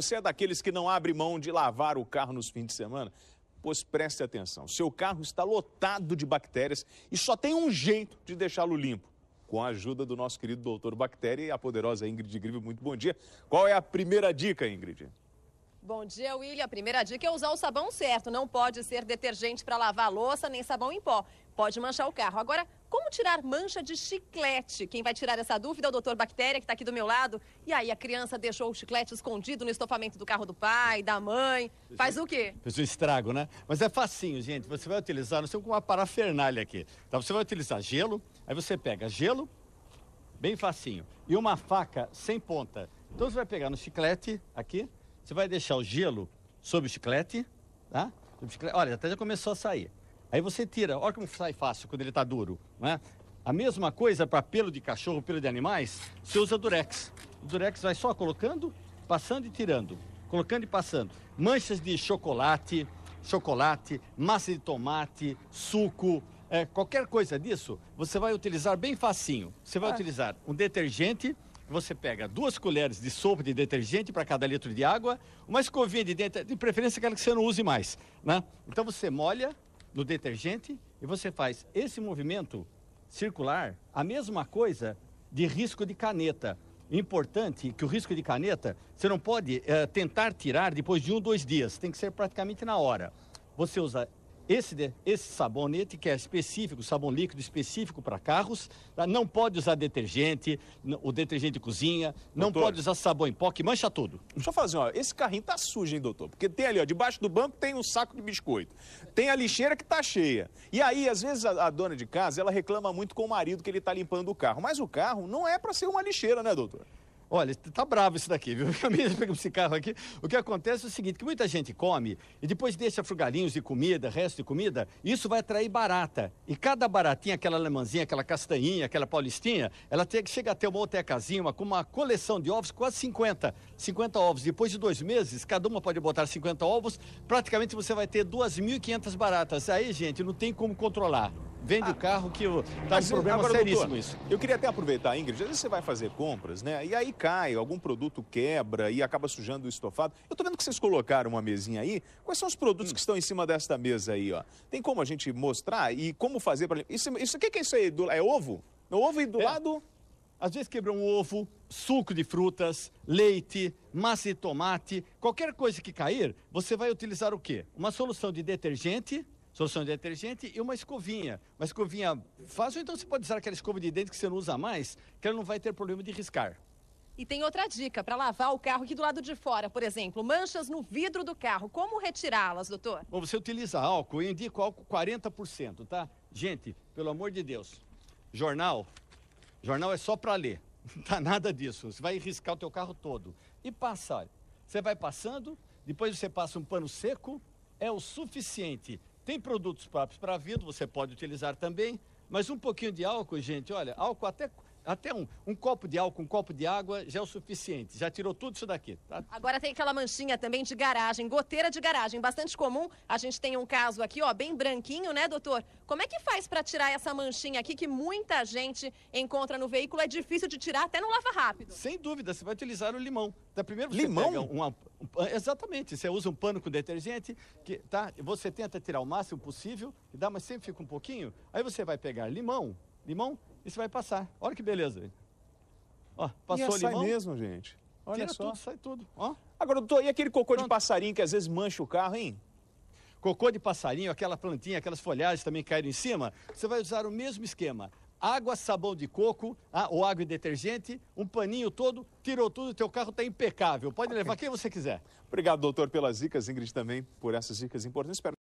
Você é daqueles que não abre mão de lavar o carro nos fins de semana? Pois preste atenção, seu carro está lotado de bactérias e só tem um jeito de deixá-lo limpo. Com a ajuda do nosso querido doutor Bactéria e a poderosa Ingrid Grive, muito bom dia. Qual é a primeira dica, Ingrid? Bom dia, William. A primeira dica é usar o sabão certo. Não pode ser detergente para lavar louça, nem sabão em pó. Pode manchar o carro. Agora, como tirar mancha de chiclete? Quem vai tirar essa dúvida é o doutor Bactéria, que está aqui do meu lado. E aí, a criança deixou o chiclete escondido no estofamento do carro do pai, da mãe. Faz o quê? Fez um estrago, né? Mas é facinho, gente. Você vai utilizar, não sei como, uma parafernália aqui. Então, você vai utilizar gelo, aí você pega gelo, bem facinho, e uma faca sem ponta. Então, você vai pegar no chiclete aqui, você vai deixar o gelo sobre o chiclete, tá? Olha, até já começou a sair. Aí você tira, olha como sai fácil quando ele está duro, né? A mesma coisa para pelo de cachorro, pelo de animais, você usa durex. O durex vai só colocando, passando e tirando, colocando e passando. Manchas de chocolate, chocolate, massa de tomate, suco, é, qualquer coisa disso, você vai utilizar bem facinho. Você vai ah. utilizar um detergente, você pega duas colheres de sopa de detergente para cada litro de água, uma escovinha de dente, de preferência aquela que você não use mais, né? Então você molha, no detergente e você faz esse movimento circular, a mesma coisa de risco de caneta. Importante que o risco de caneta você não pode é, tentar tirar depois de um, dois dias, tem que ser praticamente na hora. Você usa esse, né, esse sabonete que é específico, sabão líquido específico para carros, tá? não pode usar detergente, o detergente de cozinha, não pode usar sabão em pó que mancha tudo. Deixa eu fazer, ó, esse carrinho tá sujo, hein, doutor? Porque tem ali, ó, debaixo do banco tem um saco de biscoito, tem a lixeira que tá cheia. E aí, às vezes, a, a dona de casa, ela reclama muito com o marido que ele tá limpando o carro, mas o carro não é para ser uma lixeira, né, doutor? Olha, tá bravo isso daqui, viu? Esse carro aqui. O que acontece é o seguinte, que muita gente come e depois deixa frugalinhos de comida, resto de comida, isso vai atrair barata. E cada baratinha, aquela alemãzinha, aquela castanhinha, aquela paulistinha, ela tem que chegar a ter uma otecazinha, uma, com uma coleção de ovos, quase 50. 50 ovos. Depois de dois meses, cada uma pode botar 50 ovos, praticamente você vai ter 2.500 baratas. Aí, gente, não tem como controlar vende ah, o carro, que está ah, um problema agora, seríssimo doutor, isso. Eu queria até aproveitar, Ingrid, às vezes você vai fazer compras, né? E aí cai, algum produto quebra e acaba sujando o estofado. Eu estou vendo que vocês colocaram uma mesinha aí. Quais são os produtos hum. que estão em cima desta mesa aí, ó? Tem como a gente mostrar e como fazer para... Isso, isso, o que, é isso aí? Do, é ovo? É ovo e do é. lado... Às vezes quebra um ovo, suco de frutas, leite, massa de tomate, qualquer coisa que cair, você vai utilizar o quê? Uma solução de detergente, solução de detergente e uma escovinha. Uma escovinha fácil, então você pode usar aquela escova de dente que você não usa mais, que ela não vai ter problema de riscar. E tem outra dica para lavar o carro aqui do lado de fora, por exemplo, manchas no vidro do carro. Como retirá-las, doutor? Bom, você utiliza álcool, eu indico álcool 40%, tá? Gente, pelo amor de Deus, jornal, jornal é só para ler. Não tá nada disso. Você vai riscar o teu carro todo. E passar. Você vai passando, depois você passa um pano seco, é o suficiente. Tem produtos próprios para vidro, você pode utilizar também, mas um pouquinho de álcool, gente, olha, álcool até até um, um copo de álcool, um copo de água já é o suficiente. Já tirou tudo isso daqui, tá? Agora tem aquela manchinha também de garagem, goteira de garagem, bastante comum. A gente tem um caso aqui, ó, bem branquinho, né, doutor? Como é que faz para tirar essa manchinha aqui que muita gente encontra no veículo? É difícil de tirar até no lava rápido. Sem dúvida, você vai utilizar o limão. Da então, primeira você limão? Pega uma, um, exatamente, você usa um pano com detergente, que, tá? Você tenta tirar o máximo possível, e dá, mas sempre fica um pouquinho. Aí você vai pegar limão, limão isso vai passar. Olha que beleza. Ó, passou é, ali mesmo, gente. Olha Tira só. tudo, sai tudo. Ó. Agora, doutor, e aquele cocô Pronto. de passarinho que às vezes mancha o carro, hein? Cocô de passarinho, aquela plantinha, aquelas folhagens também caíram em cima, você vai usar o mesmo esquema. Água, sabão de coco, ah, ou água e detergente, um paninho todo, tirou tudo, teu carro está impecável. Pode levar quem você quiser. Obrigado, doutor, pelas dicas, Ingrid, também por essas dicas importantes. Espero